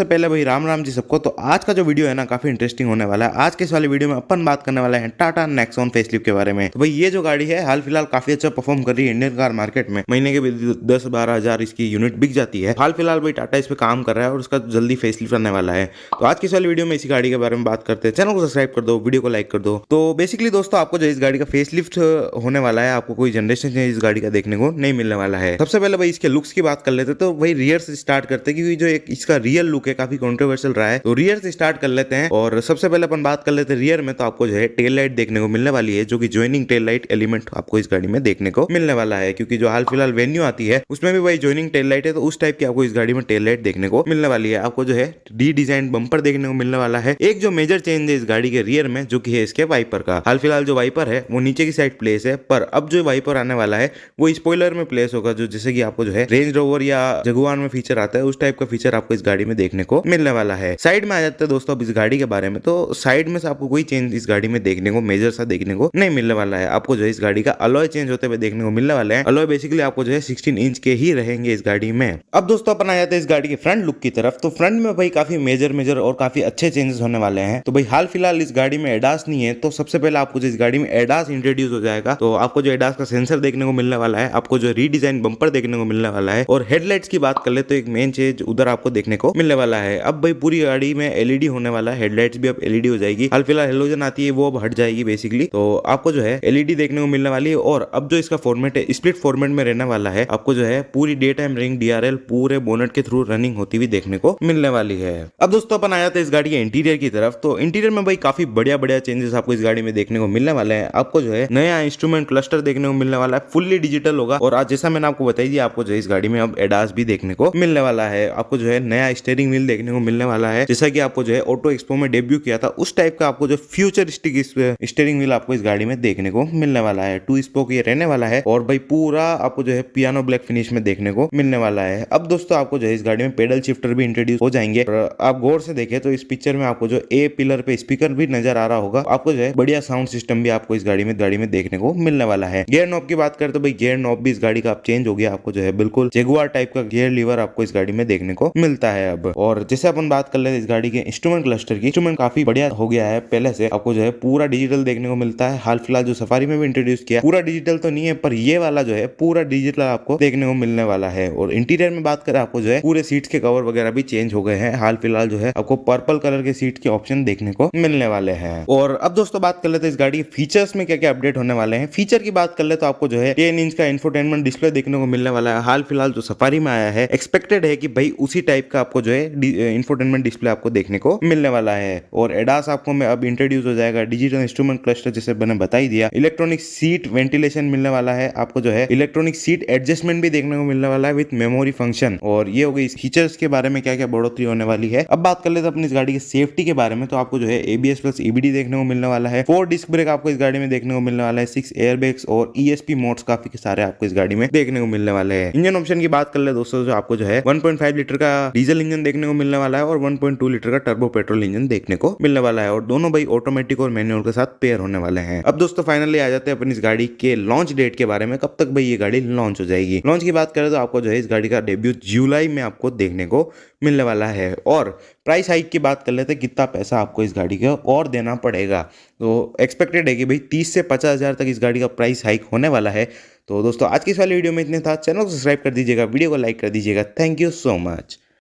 सबसे पहले भाई राम राम जी सबको तो आज का जो वीडियो है ना काफी इंटरेस्टिंग होने वाला है आज के इस वाले वीडियो में अपन बात करने वाले हैं टाटा नेक्सोन फेसलिफ्ट के बारे में तो भाई ये जो गाड़ी है हाल फिलहाल काफी अच्छा परफॉर्म कर रही है इंडियन कार मार्केट में महीने के दस बारह हजार इसकी यूनिट बिक जाती है हाल फिलहाल भाई टाटा इस पर काम कर रहा है और उसका जल्दी फेसलिफ्ट आने वाला है तो आज के इस वाले वीडियो में इसी गाड़ी के बारे में बात करते हैं चैनल को सब्सक्राइब कर दो वीडियो को लाइक कर दो तो बेसिकली दोस्तों आपको जो इस गाड़ी का फेसलिफ्ट होने वाला है आपको कोई जनरेशन इस गाड़ी का देखने को नहीं मिलने वाला है सबसे पहले भाई इसके लुक्स की बात कर लेते तो भाई रियर से स्टार्ट करते क्योंकि जो एक इसका रियल लुक के काफी कॉन्ट्रोवर्सियल रहा है तो रियर से स्टार्ट कर लेते हैं और सबसे पहले अपन बात कर लेते हैं रियर में तो आपको जो है टेल लाइट देखने को मिलने वाली है जो की ज्वाइनिंग टेल लाइट एलिमेंट आपको इस गाड़ी में देखने को मिलने वाला है क्योंकि जो हाल फिलहाल वेन्यू आती है उसमें भी वही ज्वाइनिंग टेल लाइट है तो उस टाइप की आपको इस गाड़ी में टेल लाइट देखने को मिलने वाली है आपको जो है डी डिजाइन बंपर देखने को मिलने वाला है एक जो मेजर चेंज है इस गाड़ी के रियर में जो की है इसके वाइपर का हाल फिलहाल जो वाइपर है वो नीचे की साइड प्लेस है पर अब जो वाइपर आने वाला है वो स्पॉइलर में प्लेस होगा जो जैसे कि आपको जो है रेंज रोवर या जगुआन में फीचर आता है उस टाइप का फीचर आपको इस गाड़ी में देखने देखने को मिलने वाला है साइड में आ जाते हैं दोस्तों अब इस गाड़ी के बारे में तो साइड में से आपको कोई चेंज इस गाड़ी में देखने को मेजर सा देखने को नहीं मिलने वाला है आपको जो है इस गाड़ी का अलॉय चेंज होते हुए देखने को मिलने वाला है अलॉय बेसिकली आपको जो है सिक्सटीन इंच के ही रहेंगे इस गाड़ी में अब दोस्तों अपन आ जाते हैं इस गाड़ी के फ्रंट लुक की तरफ तो फ्रंट में भाई काफी मेजर मेजर और काफी अच्छे चेंजेस होने वाले हैं तो भाई हाल फिलहाल इस गाड़ी में एडास नहीं है तो सबसे पहले आपको जो इस गाड़ी में एडास इंट्रोड्यूस हो जाएगा तो आपको जो एडास का सेंसर देखने को मिलने वाला है आपको जो रीडिजाइन बंपर देखने को मिलने वाला है और हेडलाइट्स की बात कर ले तो एक मेन चेंज उधर आपको देखने को मिलने वाला है अब भाई पूरी गाड़ी में एलईडी e होने वाला है हेडलाइट भी अब एलईडी e हो जाएगी हाल फिलहाल हेलोजन आती है वो अब हट जाएगी बेसिकली तो आपको जो है एलईडी e देखने को मिलने वाली है और अब जो इसका फॉर्मेट है स्प्लिट फॉर्मेट में रहने वाला है आपको जो है पूरी डे टाइम रिंग डीआरएल पूरे बोनेट के थ्रू रनिंग होती हुई देखने को मिलने वाली है अब दोस्तों अपन आया था इस गाड़ी के इंटीरियर की तरफ तो इंटीरियर में भाई काफी बढ़िया बढ़िया चेंजेस आपको इस गाड़ी में देखने को मिलने वाले हैं आपको जो है नया इंस्ट्रूमेंट क्लस्टर देखने को मिलने वाला है फुल्ली डिजिटल होगा और आज जैसा मैंने आपको बताई दिया आपको जो है इस गाड़ी में अब एडास भी देखने को मिलने वाला है आपको जो है नया स्टेयरिंग फीमेल देखने को मिलने वाला है जैसा कि आपको जो है ऑटो एक्सपो में डेब्यू किया था उस टाइप का आपको जो फ्यूचरिस्टिक स्टेरिंग व्हील आपको इस गाड़ी में देखने को मिलने वाला है टू स्पोक ये रहने वाला है और भाई पूरा आपको जो है पियानो ब्लैक फिनिश में देखने को मिलने वाला है अब दोस्तों आपको जो है इस गाड़ी में पेडल शिफ्टर भी इंट्रोड्यूस हो जाएंगे आप गौर से देखें तो इस पिक्चर में आपको जो ए पिलर पे स्पीकर भी नजर आ रहा होगा आपको जो है बढ़िया साउंड सिस्टम भी आपको इस गाड़ी में गाड़ी में देखने को मिलने वाला है गियर नॉब की बात करें तो भाई गियर नॉब भी इस गाड़ी का आप चेंज हो गया आपको जो है बिल्कुल जेगुआर टाइप का गियर लीवर आपको इस गाड़ी में देखने को मिलता है अब और जैसे अपन बात कर लेते हैं इस गाड़ी के इंस्ट्रूमेंट क्लस्टर की इंस्ट्रूमेंट काफी बढ़िया हो गया है पहले से आपको जो है पूरा डिजिटल देखने को मिलता है हाल फिलहाल जो सफारी में भी इंट्रोड्यूस किया पूरा डिजिटल तो नहीं है पर ये वाला जो है पूरा डिजिटल आपको देखने को मिलने वाला है और इंटीरियर में बात करें आपको जो है पूरे सीट के कवर वगैरह भी चेंज हो गए हैं हाल फिलहाल जो है आपको पर्पल कलर के सीट के ऑप्शन देखने को मिलने वाले हैं और अब दोस्तों बात कर लेते हैं इस गाड़ी के फीचर्स में क्या क्या अपडेट होने वाले हैं फीचर की बात कर ले तो आपको जो है टेन इंच का इन्फोटेनमेंट डिस्प्ले देखने को मिलने वाला है हाल फिलहाल जो सफारी में आया है एक्सपेक्टेड है कि भाई उसी टाइप का आपको जो है इंफोटेनमेंट डिस्प्ले आपको देखने को मिलने वाला है और एडास आपको में अब इंट्रोड्यूस हो जाएगा डिजिटल इंस्ट्रूमेंट क्लस्टर जैसे मैंने बताई दिया इलेक्ट्रॉनिक सीट वेंटिलेशन मिलने वाला है आपको जो है इलेक्ट्रॉनिक सीट एडजस्टमेंट भी देखने को मिलने वाला है विथ मेमोरी फंक्शन और ये हो गई फीचर्स के बारे में क्या क्या बढ़ोतरी होने वाली है अब बात कर लेते अपनी इस गाड़ी की सेफ्टी के बारे में तो आपको जो है एबीएस प्लस ईबीडी देखने को मिलने वाला है फोर डिस्क ब्रेक आपको इस गाड़ी में देखने को मिलने वाला है सिक्स एयरबैग्स और ईएसपी e मोड्स काफी सारे आपको इस गाड़ी में देखने को मिलने वाले हैं इंजन ऑप्शन की बात कर ले दोस्तों जो आपको जो है 1.5 लीटर का डीजल इंजन देखने देखने को मिलने वाला है और 1.2 लीटर का टर्बो पेट्रोल इंजन देखने को मिलने वाला है और दोनों भाई ऑटोमेटिक और मैनुअल के साथ पेयर होने वाले हैं अब दोस्तों फाइनली आ जाते हैं अपनी इस गाड़ी के लॉन्च डेट के बारे में कब तक भाई ये गाड़ी लॉन्च हो जाएगी लॉन्च की बात करें तो आपको जो है इस गाड़ी का डेब्यू जुलाई में आपको देखने को मिलने वाला है और प्राइस हाइक की बात कर लेते हैं कितना पैसा आपको इस गाड़ी का और देना पड़ेगा तो एक्सपेक्टेड है कि भाई तीस से पचास हज़ार तक इस गाड़ी का प्राइस हाइक होने वाला है तो दोस्तों आज की इस वाली वीडियो में इतने था चैनल को सब्सक्राइब कर दीजिएगा वीडियो को लाइक कर दीजिएगा थैंक यू सो मच